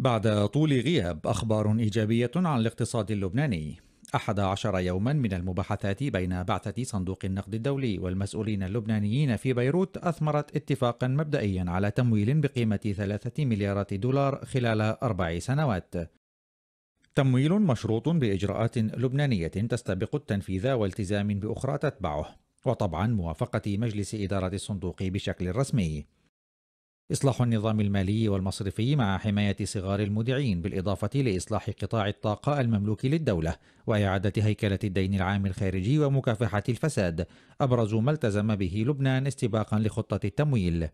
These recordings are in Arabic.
بعد طول غياب أخبار إيجابية عن الاقتصاد اللبناني أحد عشر يوما من المباحثات بين بعثة صندوق النقد الدولي والمسؤولين اللبنانيين في بيروت أثمرت اتفاقا مبدئيا على تمويل بقيمة ثلاثة مليارات دولار خلال أربع سنوات تمويل مشروط بإجراءات لبنانية تستبق التنفيذ والتزام بأخرى تتبعه وطبعا موافقة مجلس إدارة الصندوق بشكل رسمي إصلاح النظام المالي والمصرفي مع حماية صغار المودعين بالإضافة لإصلاح قطاع الطاقة المملوك للدولة وإعادة هيكلة الدين العام الخارجي ومكافحة الفساد أبرز ما التزم به لبنان استباقا لخطة التمويل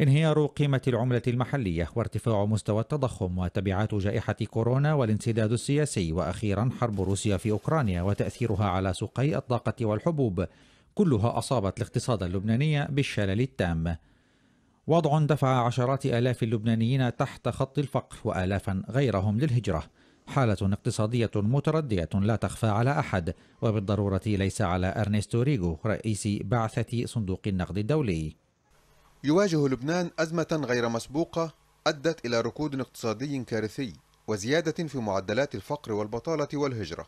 انهيار قيمة العملة المحلية وارتفاع مستوى التضخم وتبعات جائحة كورونا والانسداد السياسي وأخيرا حرب روسيا في أوكرانيا وتأثيرها على سوقي الطاقة والحبوب كلها أصابت الاقتصاد اللبناني بالشلل التام وضع دفع عشرات آلاف اللبنانيين تحت خط الفقر وآلافا غيرهم للهجرة حالة اقتصادية متردية لا تخفى على أحد وبالضرورة ليس على أرنستو ريغو رئيس بعثة صندوق النقد الدولي يواجه لبنان أزمة غير مسبوقة أدت إلى ركود اقتصادي كارثي وزيادة في معدلات الفقر والبطالة والهجرة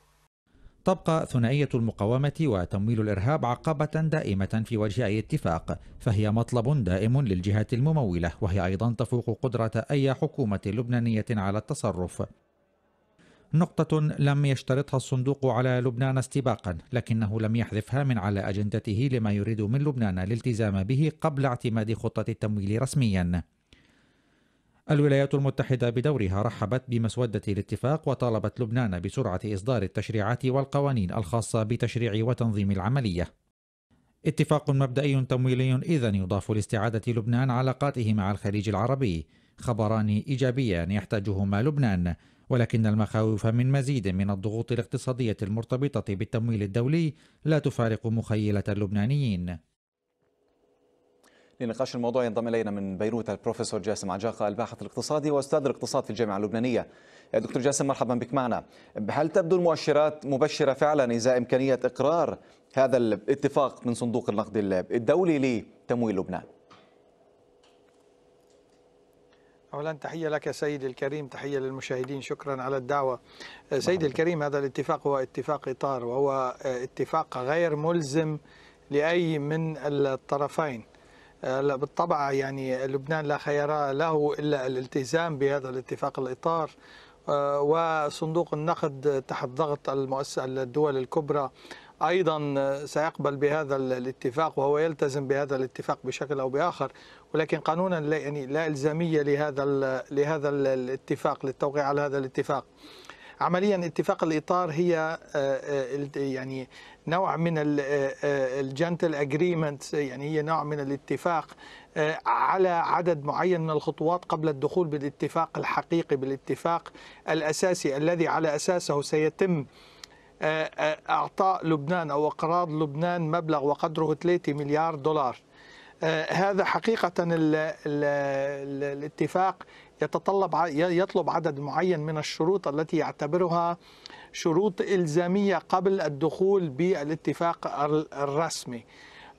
تبقى ثنائية المقاومة وتمويل الإرهاب عقبة دائمة في وجه أي اتفاق فهي مطلب دائم للجهات الممولة وهي أيضا تفوق قدرة أي حكومة لبنانية على التصرف نقطة لم يشترطها الصندوق على لبنان استباقا لكنه لم يحذفها من على أجندته لما يريد من لبنان الالتزام به قبل اعتماد خطة التمويل رسميا الولايات المتحدة بدورها رحبت بمسودة الاتفاق وطالبت لبنان بسرعة إصدار التشريعات والقوانين الخاصة بتشريع وتنظيم العملية. اتفاق مبدئي تمويلي إذا يضاف لاستعادة لبنان علاقاته مع الخليج العربي، خبران إيجابيان يحتاجهما لبنان، ولكن المخاوف من مزيد من الضغوط الاقتصادية المرتبطة بالتمويل الدولي لا تفارق مخيلة اللبنانيين. لنقاش الموضوع ينضم الينا من بيروت البروفيسور جاسم عجاقه الباحث الاقتصادي واستاذ الاقتصاد في الجامعه اللبنانيه. دكتور جاسم مرحبا بك معنا. هل تبدو المؤشرات مبشره فعلا اذا امكانيه اقرار هذا الاتفاق من صندوق النقد الدولي لتمويل لبنان؟ اولا تحيه لك سيدي الكريم تحيه للمشاهدين شكرا على الدعوه سيدي الكريم هذا الاتفاق هو اتفاق اطار وهو اتفاق غير ملزم لاي من الطرفين آه، بالطبع يعني لبنان لا خيار له إلا الالتزام بهذا الاتفاق الإطار آه، وصندوق النقد تحت ضغط المؤسسة الدول الكبرى ايضا سيقبل بهذا الاتفاق وهو يلتزم بهذا الاتفاق بشكل او باخر ولكن قانونا لا يعني لا الزاميه لهذا لهذا الاتفاق للتوقيع على هذا الاتفاق عمليا اتفاق الاطار هي آه، آه، يعني نوع من الجنتل اجريمنت آه، يعني هي نوع من الاتفاق على عدد معين من الخطوات قبل الدخول بالاتفاق الحقيقي بالاتفاق الاساسي الذي على اساسه سيتم اعطاء لبنان او اقراض لبنان مبلغ وقدره 3 مليار دولار هذا حقيقة الاتفاق يتطلب يطلب عدد معين من الشروط التي يعتبرها شروط إلزامية قبل الدخول بالاتفاق الرسمي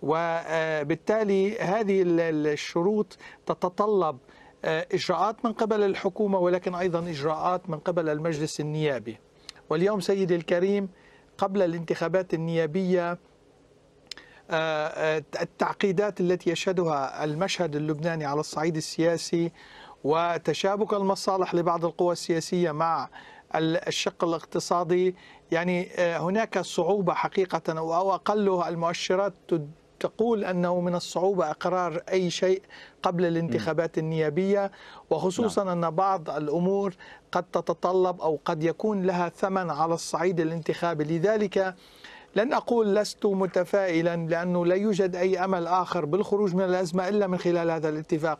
وبالتالي آه، هذه الشروط تتطلب آه، إجراءات من قبل الحكومة ولكن أيضا إجراءات من قبل المجلس النيابي واليوم سيدي الكريم قبل الانتخابات النيابية آه، التعقيدات التي يشهدها المشهد اللبناني على الصعيد السياسي وتشابك المصالح لبعض القوى السياسية مع الشق الاقتصادي يعني آه، هناك صعوبة حقيقة أو أقله المؤشرات تقول أنه من الصعوبة إقرار أي شيء قبل الانتخابات النيابية وخصوصا نعم. أن بعض الأمور قد تتطلب أو قد يكون لها ثمن على الصعيد الانتخابي لذلك لن أقول لست متفائلا لأنه لا يوجد أي أمل آخر بالخروج من الأزمة إلا من خلال هذا الاتفاق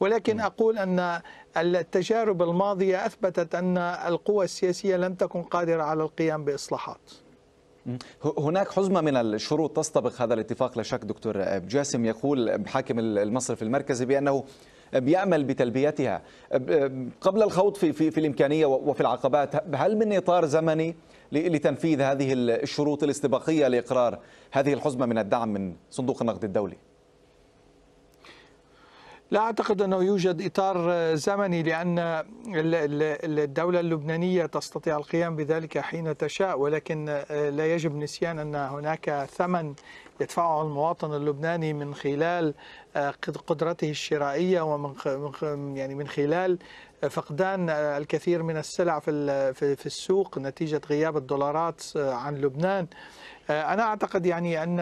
ولكن نعم. أقول أن التجارب الماضية أثبتت أن القوى السياسية لم تكن قادرة على القيام بإصلاحات هناك حزمة من الشروط تستبق هذا الاتفاق لا شك دكتور جاسم يقول حاكم المصرف المركزي بأنه بيأمل بتلبيتها قبل الخوض في, في, في الإمكانية وفي العقبات هل من إطار زمني لتنفيذ هذه الشروط الاستباقية لإقرار هذه الحزمة من الدعم من صندوق النقد الدولي؟ لا أعتقد أنه يوجد إطار زمني لأن الدولة اللبنانية تستطيع القيام بذلك حين تشاء ولكن آه، لا يجب نسيان أن هناك ثمن يدفعه المواطن اللبناني من خلال آه، قدرته الشرائية ومن يعني من خلال فقدان آه، الكثير من السلع في في السوق نتيجة غياب الدولارات عن لبنان أنا أعتقد يعني أن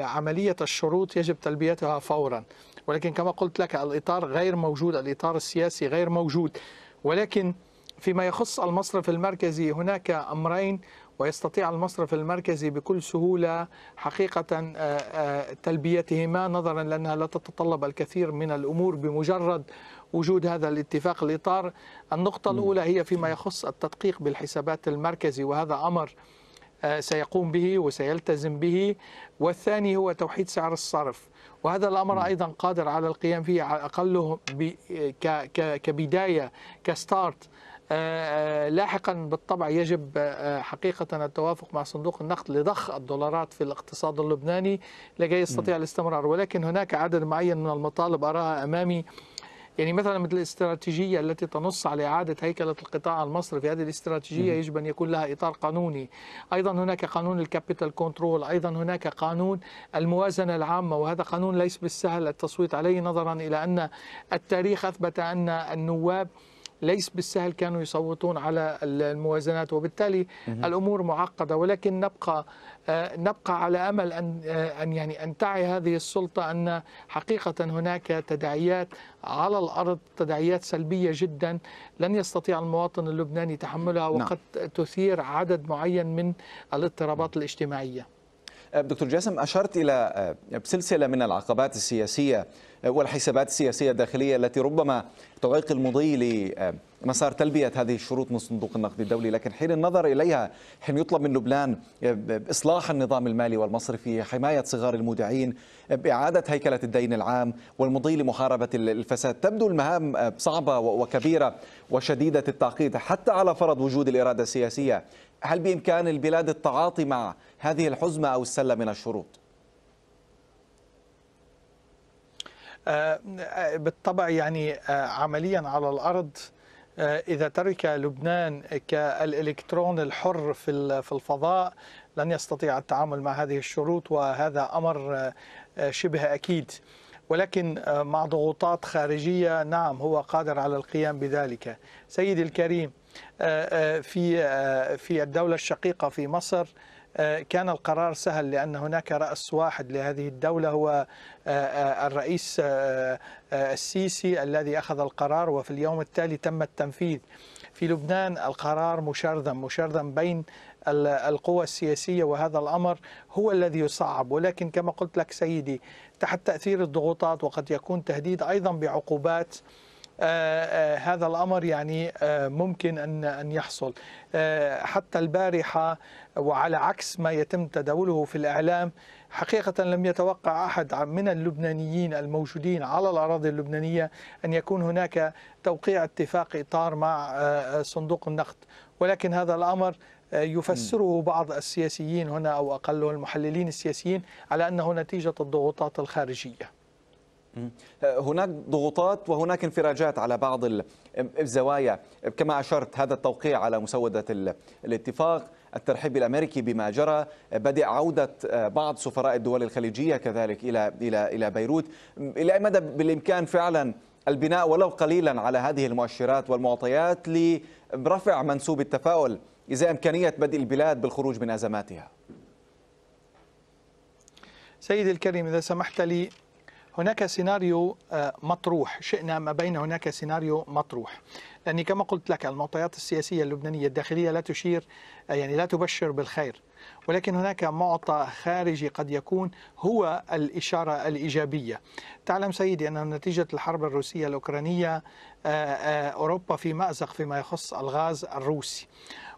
عملية الشروط يجب تلبيتها فورا ولكن كما قلت لك الإطار غير موجود الإطار السياسي غير موجود ولكن فيما يخص المصرف المركزي هناك أمرين ويستطيع المصرف المركزي بكل سهولة حقيقة آه، آه، تلبيتهما نظرا لأنها لا تتطلب الكثير من الأمور بمجرد وجود هذا الاتفاق الإطار النقطة الأولى هي فيما يخص التدقيق بالحسابات المركزي وهذا أمر آه، سيقوم به وسيلتزم به والثاني هو توحيد سعر الصرف وهذا الامر ايضا قادر على القيام فيه على اقله كبدايه كستارت آه، آه، لاحقا بالطبع يجب حقيقة التوافق مع صندوق النقد لضخ الدولارات في الاقتصاد اللبناني لكي يستطيع الاستمرار ولكن هناك عدد معين من المطالب أراها أمامي يعني مثلا مثل الاستراتيجية التي تنص على إعادة هيكلة القطاع المصرفي هذه الاستراتيجية يجب أن يكون لها إطار قانوني أيضا هناك قانون الكابيتال كنترول أيضا هناك قانون الموازنة العامة وهذا قانون ليس بالسهل التصويت عليه نظرا إلى أن التاريخ أثبت أن النواب ليس بالسهل كانوا يصوتون على الموازنات وبالتالي الامور معقده ولكن نبقى آه، نبقى على امل ان آه، ان يعني ان تعي هذه السلطه ان حقيقه هناك تداعيات على الارض تداعيات سلبيه جدا لن يستطيع المواطن اللبناني تحملها نعم. وقد تثير عدد معين من الاضطرابات الاجتماعيه أه، دكتور جاسم أشرت إلى أه، سلسلة من العقبات السياسية أه، والحسابات السياسية الداخلية التي ربما تعيق المضي لمسار تلبية هذه الشروط من صندوق النقد الدولي لكن حين النظر إليها حين يطلب من لبنان إصلاح النظام المالي والمصرفي حماية صغار المودعين بإعادة هيكلة الدين العام والمضي لمحاربة الفساد تبدو المهام صعبة وكبيرة وشديدة التعقيد حتى على فرض وجود الإرادة السياسية هل بإمكان البلاد التعاطي مع هذه الحزمة أو السلة من الشروط؟ آه، آه، بالطبع يعني آه، عمليا على الارض اذا ترك لبنان كالالكترون الحر في في الفضاء لن يستطيع التعامل مع هذه الشروط وهذا امر شبه اكيد ولكن مع ضغوطات خارجيه نعم هو قادر على القيام بذلك سيدي الكريم آه، آه، في آه، في الدولة الشقيقة في مصر كان القرار سهل لأن هناك رأس واحد لهذه الدولة هو الرئيس السيسي الذي أخذ القرار وفي اليوم التالي تم التنفيذ في لبنان القرار مشرذم مشرذم بين القوى السياسية وهذا الأمر هو الذي يصعب ولكن كما قلت لك سيدي تحت تأثير الضغوطات وقد يكون تهديد أيضا بعقوبات آه، آه، هذا الأمر يعني آه، ممكن أن أن يحصل حتى البارحة وعلى عكس ما يتم تداوله في الإعلام حقيقة لم يتوقع أحد من اللبنانيين الموجودين على الأراضي اللبنانية أن يكون هناك توقيع اتفاق إطار مع صندوق النقد ولكن هذا الأمر يفسره بعض السياسيين هنا أو أقله المحللين السياسيين على أنه نتيجة الضغوطات الخارجية أه، هناك ضغوطات وهناك انفراجات على بعض الزوايا كما أشرت هذا التوقيع على مسودة الاتفاق الترحيب الامريكي بما جرى بدء عوده أه، بعض سفراء الدول الخليجيه كذلك الى الى الى بيروت الى اي مدى بالامكان فعلا البناء ولو قليلا على هذه المؤشرات والمعطيات لرفع منسوب التفاؤل ازاء امكانيه بدء البلاد بالخروج من ازماتها سيدي الكريم اذا سمحت لي هناك سيناريو آه، مطروح شئنا ما بين هناك سيناريو مطروح لأني كما قلت لك المعطيات السياسية اللبنانية الداخلية لا تشير آه، يعني لا تبشر بالخير ولكن هناك معطى خارجي قد يكون هو الإشارة الإيجابية تعلم سيدي أن نتيجة الحرب الروسية الأوكرانية آه، أوروبا في مأزق فيما يخص الغاز الروسي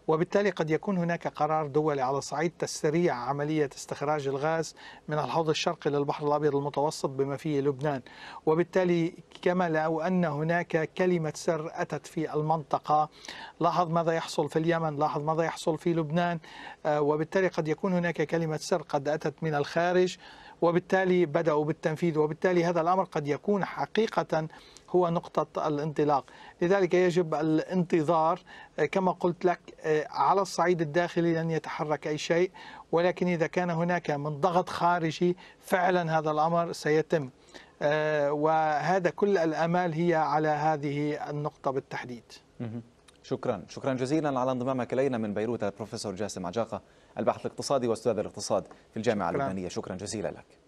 وبالتالي قد يكون هناك قرار دولي على صعيد تسريع عملية استخراج الغاز من الحوض الشرقي للبحر الأبيض المتوسط بما فيه لبنان وبالتالي كما لو أن هناك كلمة سر أتت في المنطقة لاحظ ماذا يحصل في اليمن لاحظ ماذا يحصل في لبنان آه، وبالتالي قد يكون هناك كلمة سر قد أتت من الخارج وبالتالي بدأوا بالتنفيذ وبالتالي هذا الأمر قد يكون حقيقة هو نقطة الانطلاق لذلك يجب الانتظار كما قلت لك على الصعيد الداخلي لن يتحرك أي شيء ولكن إذا كان هناك من ضغط خارجي فعلا هذا الأمر سيتم آه، وهذا كل الأمال هي على هذه النقطة بالتحديد شكرا شكرا جزيلا على انضمامك الينا من بيروت البروفيسور جاسم عجاقه الباحث الاقتصادي واستاذ الاقتصاد في الجامعه اللبنانيه شكرا جزيلا لك